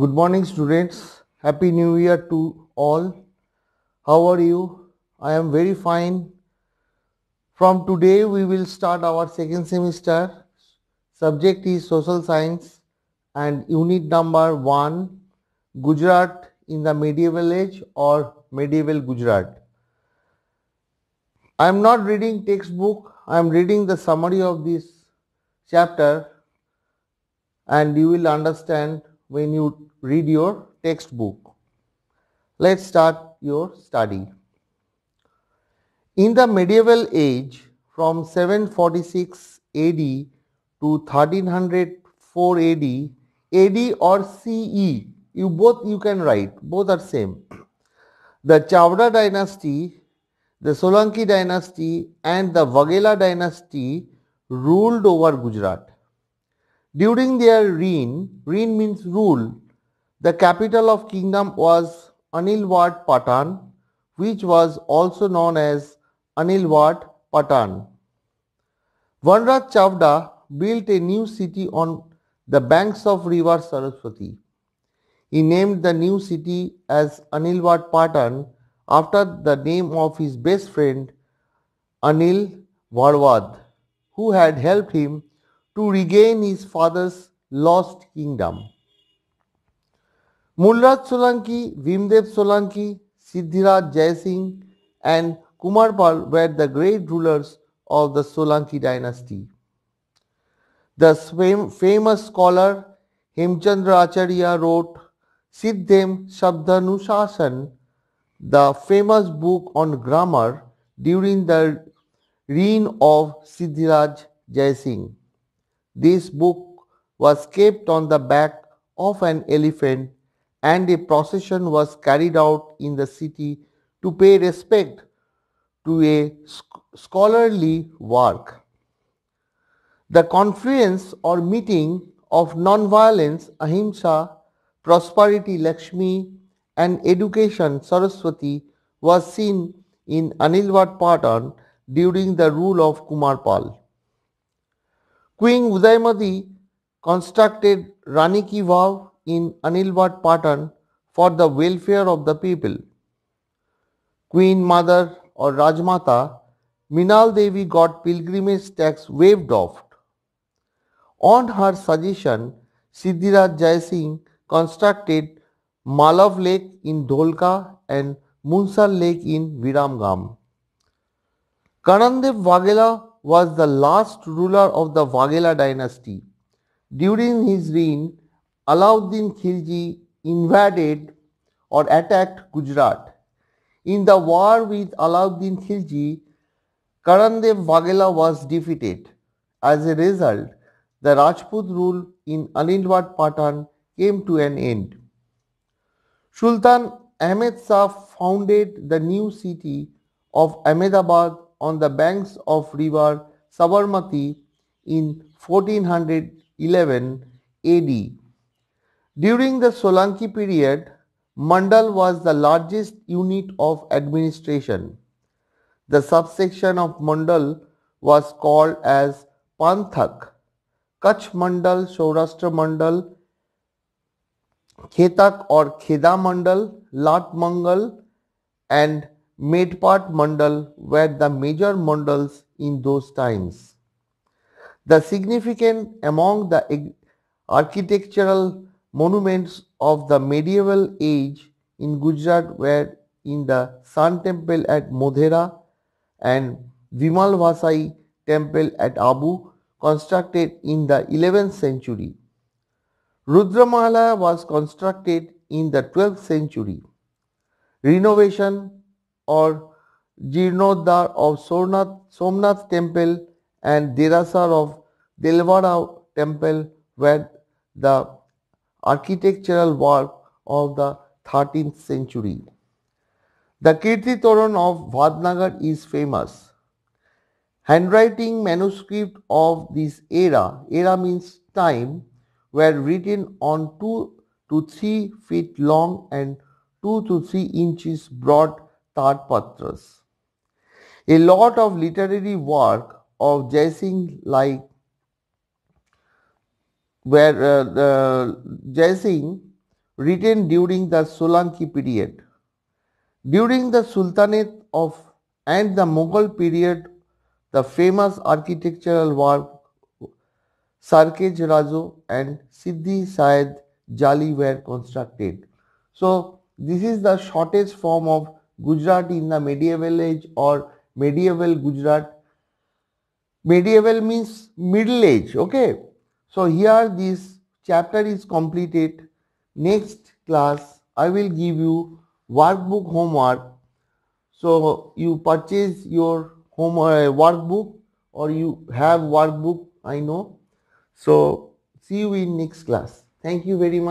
Good morning students. Happy New Year to all. How are you? I am very fine. From today we will start our second semester. Subject is Social Science and unit number 1 Gujarat in the Medieval Age or Medieval Gujarat. I am not reading textbook. I am reading the summary of this chapter and you will understand when you read your textbook. Let's start your study. In the medieval age, from 746 AD to 1304 AD, AD or CE, you both you can write, both are same. The Chavda dynasty, the Solanki dynasty and the Vagela dynasty ruled over Gujarat. During their reign, reign means rule, the capital of kingdom was Anilwat Patan, which was also known as Anilwat Patan. Vanraj Chavda built a new city on the banks of river Saraswati. He named the new city as Anilwat Patan after the name of his best friend Anil Varvad, who had helped him to regain his father's lost kingdom. Mulraj Solanki, Vimdev Solanki, Siddhiraj Jai Singh and Kumarpal were the great rulers of the Solanki dynasty. The famous scholar Hemchandra Acharya wrote Siddhem Shabdanushasan, the famous book on grammar during the reign of Siddhiraj Jai Singh. This book was kept on the back of an elephant and a procession was carried out in the city to pay respect to a scholarly work. The confluence or meeting of non-violence, ahimsa, prosperity, Lakshmi, and education, Saraswati, was seen in Anilwat Patan during the rule of Kumarpal. Queen Udaymadi constructed Rani Ki Vav in Anilwat pattern for the welfare of the people. Queen Mother or Rajmata Minal Devi got pilgrimage tax waived off. On her suggestion, Siddhiraj Jai Singh constructed Malav Lake in Dholka and Munsal Lake in Viramgam. Kanandev Vagela was the last ruler of the Wagela dynasty. During his reign, Alauddin Khilji invaded or attacked Gujarat. In the war with Alauddin Khilji, Karandev Wagela was defeated. As a result, the Rajput rule in Anilwad Patan came to an end. Sultan Ahmed Shah founded the new city of Ahmedabad on the banks of river Sabarmati in 1411 AD. During the Solanki period, Mandal was the largest unit of administration. The subsection of Mandal was called as Panthak, Kach Mandal, Saurashtra Mandal, Khetak or Kheda Mandal, Lat Mangal and Medpat Mandal were the major mandals in those times. The significant among the architectural monuments of the medieval age in Gujarat were in the Sun Temple at Modhera and Vimal Vasai Temple at Abu constructed in the 11th century. Rudramala was constructed in the 12th century. Renovation or Jirnodhar of Somnath, Somnath temple and Dirasar of Dilwara temple were the architectural work of the 13th century. The Kirti Toran of Vadnagar is famous. Handwriting manuscript of this era, era means time, were written on 2 to 3 feet long and 2 to 3 inches broad Tatpatras. A lot of literary work of Jaising like where uh, uh, Jaising written during the Solanki period. During the Sultanate of and the Mughal period, the famous architectural work Sarkej Razo and Siddhi Syed Jali were constructed. So this is the shortest form of Gujarat in the medieval age or medieval Gujarat. Medieval means middle age, okay? So here this chapter is completed. Next class, I will give you workbook homework. So you purchase your home uh, workbook or you have workbook, I know. So see you in next class. Thank you very much.